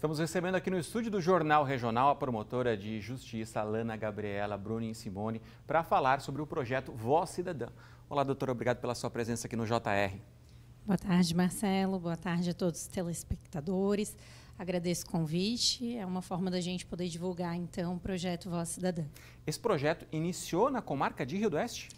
Estamos recebendo aqui no estúdio do Jornal Regional a promotora de justiça Lana Gabriela Brunin Simone para falar sobre o projeto Voz Cidadã. Olá, doutora, obrigado pela sua presença aqui no JR. Boa tarde, Marcelo. Boa tarde a todos os telespectadores. Agradeço o convite. É uma forma da gente poder divulgar, então, o projeto Voz Cidadã. Esse projeto iniciou na comarca de Rio do Oeste?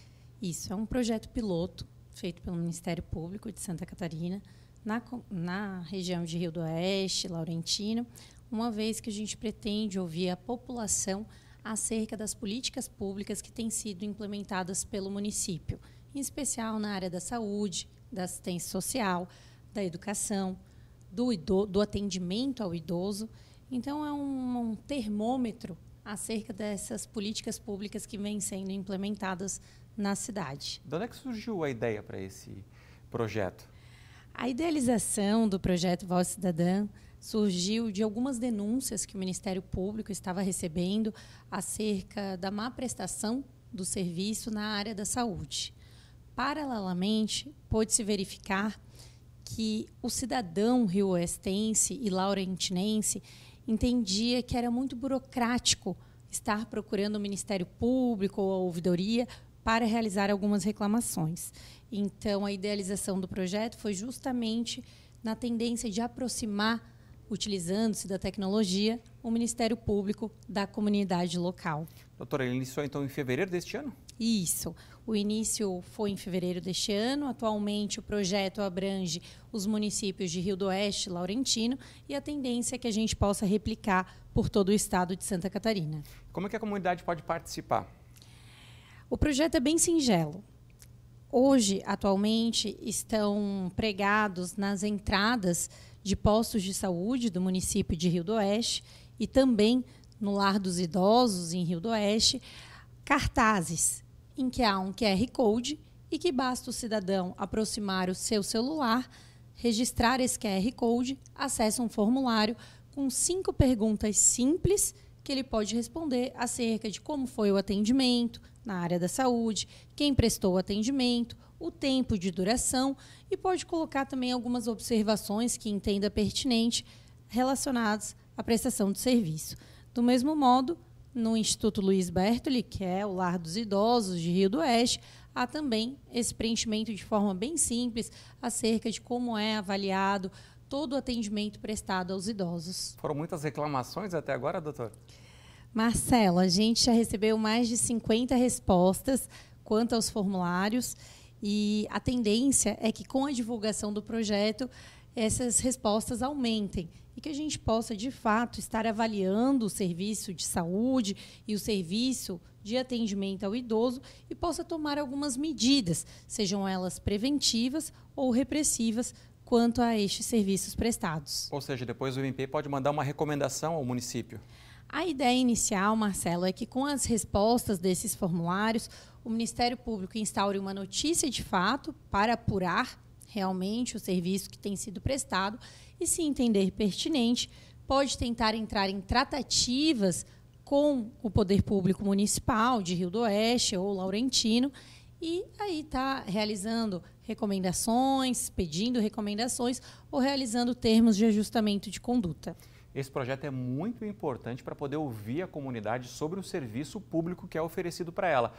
Isso, é um projeto piloto feito pelo Ministério Público de Santa Catarina na, na região de Rio do Oeste, Laurentino, uma vez que a gente pretende ouvir a população acerca das políticas públicas que têm sido implementadas pelo município, em especial na área da saúde, da assistência social, da educação, do, do atendimento ao idoso. Então, é um, um termômetro acerca dessas políticas públicas que vêm sendo implementadas na cidade. De onde é que surgiu a ideia para esse projeto? A idealização do projeto Voz Cidadã surgiu de algumas denúncias que o Ministério Público estava recebendo acerca da má prestação do serviço na área da saúde. Paralelamente, pôde-se verificar que o cidadão rioestense e laurentinense entendia que era muito burocrático estar procurando o Ministério Público ou a ouvidoria para realizar algumas reclamações. Então, a idealização do projeto foi justamente na tendência de aproximar, utilizando-se da tecnologia, o Ministério Público da comunidade local. Doutora, ele iniciou então em fevereiro deste ano? Isso. O início foi em fevereiro deste ano. Atualmente, o projeto abrange os municípios de Rio do Oeste e Laurentino e a tendência é que a gente possa replicar por todo o estado de Santa Catarina. Como é que a comunidade pode participar? O projeto é bem singelo. Hoje, atualmente, estão pregados nas entradas de postos de saúde do município de Rio do Oeste e também no Lar dos Idosos, em Rio do Oeste, cartazes em que há um QR Code e que basta o cidadão aproximar o seu celular, registrar esse QR Code, acessa um formulário com cinco perguntas simples que ele pode responder acerca de como foi o atendimento na área da saúde, quem prestou o atendimento, o tempo de duração e pode colocar também algumas observações que entenda pertinente relacionadas à prestação de serviço. Do mesmo modo, no Instituto Luiz Bertoli, que é o lar dos idosos de Rio do Oeste, há também esse preenchimento de forma bem simples acerca de como é avaliado todo o atendimento prestado aos idosos. Foram muitas reclamações até agora, doutor? Marcelo, a gente já recebeu mais de 50 respostas quanto aos formulários e a tendência é que com a divulgação do projeto essas respostas aumentem e que a gente possa de fato estar avaliando o serviço de saúde e o serviço de atendimento ao idoso e possa tomar algumas medidas, sejam elas preventivas ou repressivas, quanto a estes serviços prestados. Ou seja, depois o MP pode mandar uma recomendação ao município. A ideia inicial, Marcelo, é que com as respostas desses formulários, o Ministério Público instaure uma notícia de fato para apurar realmente o serviço que tem sido prestado e, se entender pertinente, pode tentar entrar em tratativas com o Poder Público Municipal de Rio do Oeste ou Laurentino e aí está realizando recomendações, pedindo recomendações ou realizando termos de ajustamento de conduta. Esse projeto é muito importante para poder ouvir a comunidade sobre o serviço público que é oferecido para ela.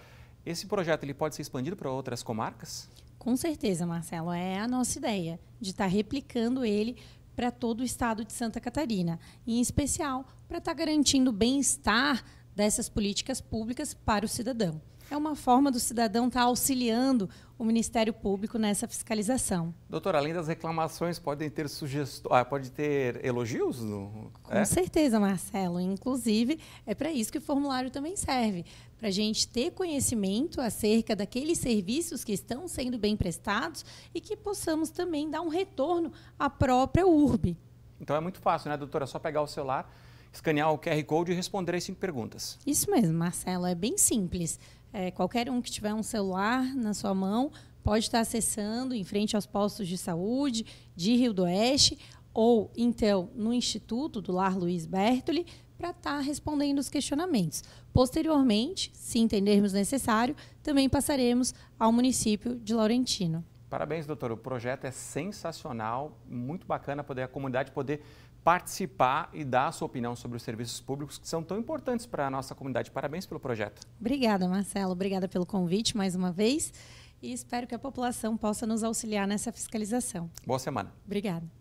Esse projeto ele pode ser expandido para outras comarcas? Com certeza, Marcelo. É a nossa ideia de estar tá replicando ele para todo o estado de Santa Catarina, em especial para estar tá garantindo bem-estar dessas políticas públicas para o cidadão. É uma forma do cidadão estar tá auxiliando o Ministério Público nessa fiscalização. Doutora, além das reclamações, podem ter sugestões, ah, pode ter elogios? No... É? Com certeza, Marcelo. Inclusive, é para isso que o formulário também serve para a gente ter conhecimento acerca daqueles serviços que estão sendo bem prestados e que possamos também dar um retorno à própria URB. Então é muito fácil, né, doutora? É só pegar o celular escanear o QR Code e responder as cinco perguntas. Isso mesmo, Marcelo. É bem simples. É, qualquer um que tiver um celular na sua mão pode estar acessando em frente aos postos de saúde de Rio do Oeste ou então no Instituto do Lar Luiz Bertoli para estar respondendo os questionamentos. Posteriormente, se entendermos necessário, também passaremos ao município de Laurentino. Parabéns, doutor. O projeto é sensacional, muito bacana poder a comunidade poder participar e dar a sua opinião sobre os serviços públicos que são tão importantes para a nossa comunidade. Parabéns pelo projeto. Obrigada, Marcelo. Obrigada pelo convite mais uma vez e espero que a população possa nos auxiliar nessa fiscalização. Boa semana. Obrigada.